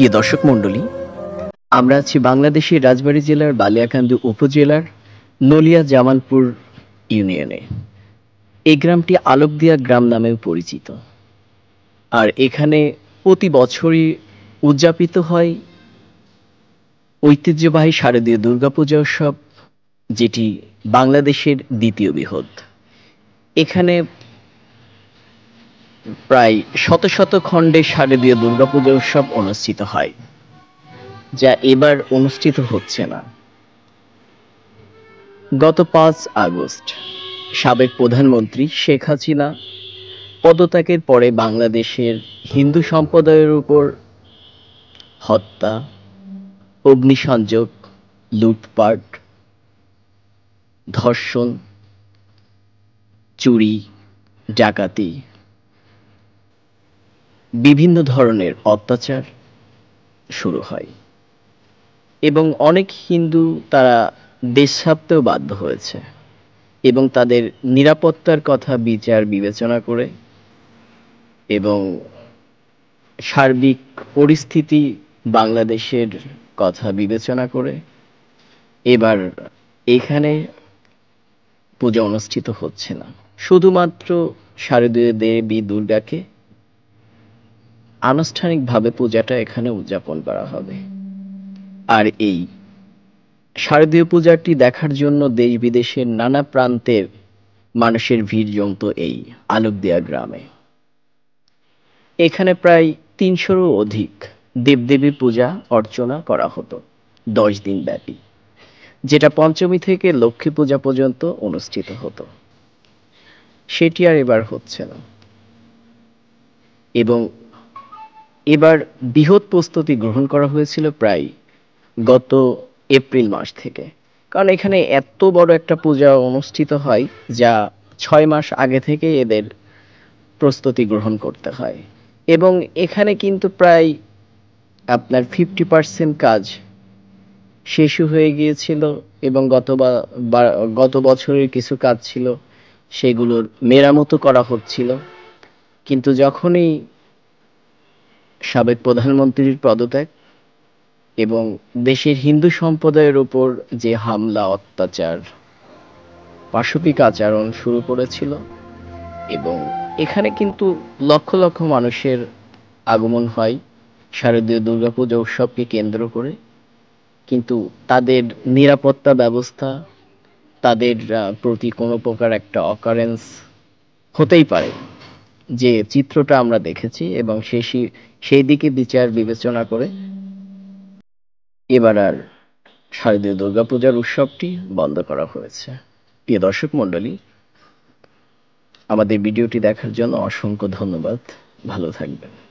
প্রিয় দর্শক মন্ডলী আমরা আছি বাংলাদেশের রাজবাড়ী জেলার বালিয়াকান্দি উপজেলার নলিয়া জামালপুর ইউনিয়নে এই গ্রামটি আলোকদিয়া গ্রাম নামেও পরিচিত আর এখানে প্রতি বছরই উদযাপিত হয় ঐতিহ্যবাহী শারদীয় দুর্গাপূজা উৎসব যেটি বাংলাদেশের দ্বিতীয় বৃহৎ এখানে প্রায় শত শত খণ্ডে শারদীয় দুর্গাপুজো উৎসব অনুষ্ঠিত হয় যা এবার অনুষ্ঠিত হচ্ছে না গত পাঁচ আগস্ট সাবেক প্রধানমন্ত্রী শেখ হাসিনা পদত্যাগের পরে বাংলাদেশের হিন্দু সম্প্রদায়ের উপর হত্যা অগ্নিসংযোগ লুটপাট ধর্ষণ চুরি ডাকাতি বিভিন্ন ধরনের অত্যাচার শুরু হয় এবং অনেক হিন্দু তারা দেশ ছাড়তেও বাধ্য হয়েছে এবং তাদের নিরাপত্তার কথা বিচার বিবেচনা করে এবং সার্বিক পরিস্থিতি বাংলাদেশের কথা বিবেচনা করে এবার এখানে পূজা অনুষ্ঠিত হচ্ছে না শুধুমাত্র শারদীয় দেবী দুর্গাকে আনুষ্ঠানিকভাবে পূজাটা এখানে উদযাপন করা হবে আর এই শারদীয় পূজাটি দেখার জন্য দেশ বিদেশের নানা প্রান্তের মানুষের ভিড় জমত এই আলোকদিয়া গ্রামে এখানে প্রায় তিনশোরও অধিক দেবদেবীর পূজা অর্চনা করা হতো দশ দিন ব্যাপী যেটা পঞ্চমী থেকে লক্ষ্মী পূজা পর্যন্ত অনুষ্ঠিত হতো সেটি আর এবার হচ্ছে না এবং এবার বৃহৎ প্রস্তুতি গ্রহণ করা হয়েছিল প্রায় গত এপ্রিল মাস থেকে কারণ এখানে এত বড় একটা পূজা অনুষ্ঠিত হয় যা ছয় মাস আগে থেকে এদের প্রস্তুতি গ্রহণ করতে হয় এবং এখানে কিন্তু প্রায় আপনার ফিফটি পার্সেন্ট কাজ শেষ হয়ে গিয়েছিল এবং গত গত বছরের কিছু কাজ ছিল সেগুলোর মেরামতো করা হচ্ছিল কিন্তু যখনই সাবেক প্রধানমন্ত্রীর পদত্যাগ এবং দেশের হিন্দু সম্প্রদায়ের উপর যে হামলা অত্যাচার পাশবিক আচরণ শুরু করেছিল এবং এখানে কিন্তু লক্ষ লক্ষ মানুষের আগমন হয় শারদীয় দুর্গাপূজা উৎসবকে কেন্দ্র করে কিন্তু তাদের নিরাপত্তা ব্যবস্থা তাদের প্রতি কোনো প্রকার একটা অকারেন্স হতেই পারে যে চিত্রটা আমরা দেখেছি এবং সেই সেই দিকে বিচার বিবেচনা করে এবার আর শারদীয় দুর্গাপূজার উৎসবটি বন্ধ করা হয়েছে প্রিয় দর্শক মণ্ডলী আমাদের ভিডিওটি দেখার জন্য অসংখ্য ধন্যবাদ ভালো থাকবেন